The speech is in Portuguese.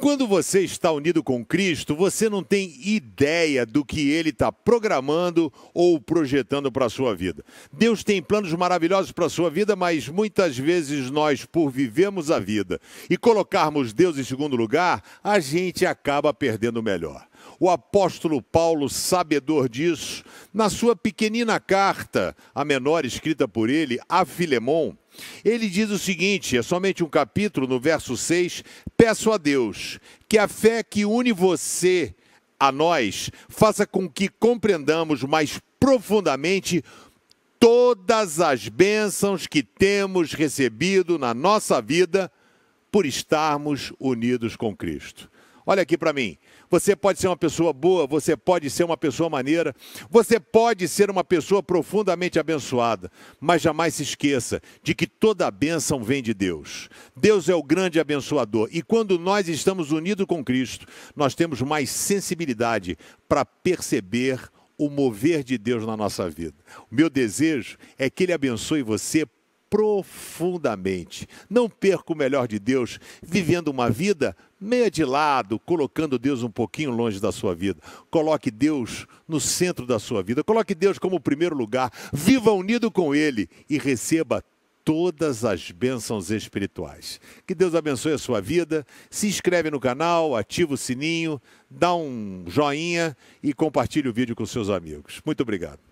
Quando você está unido com Cristo, você não tem ideia do que Ele está programando ou projetando para a sua vida. Deus tem planos maravilhosos para a sua vida, mas muitas vezes nós, por vivemos a vida e colocarmos Deus em segundo lugar, a gente acaba perdendo o melhor. O apóstolo Paulo, sabedor disso, na sua pequenina carta, a menor escrita por ele, a Filemon, ele diz o seguinte: é somente um capítulo, no verso 6. Peço a Deus que a fé que une você a nós faça com que compreendamos mais profundamente todas as bênçãos que temos recebido na nossa vida por estarmos unidos com Cristo. Olha aqui para mim. Você pode ser uma pessoa boa, você pode ser uma pessoa maneira, você pode ser uma pessoa profundamente abençoada, mas jamais se esqueça de que toda a bênção vem de Deus. Deus é o grande abençoador e quando nós estamos unidos com Cristo, nós temos mais sensibilidade para perceber o mover de Deus na nossa vida. O meu desejo é que Ele abençoe você profundamente. Não perca o melhor de Deus vivendo uma vida meia de lado, colocando Deus um pouquinho longe da sua vida. Coloque Deus no centro da sua vida. Coloque Deus como o primeiro lugar. Viva unido com Ele e receba todas as bênçãos espirituais. Que Deus abençoe a sua vida. Se inscreve no canal, ativa o sininho, dá um joinha e compartilhe o vídeo com seus amigos. Muito obrigado.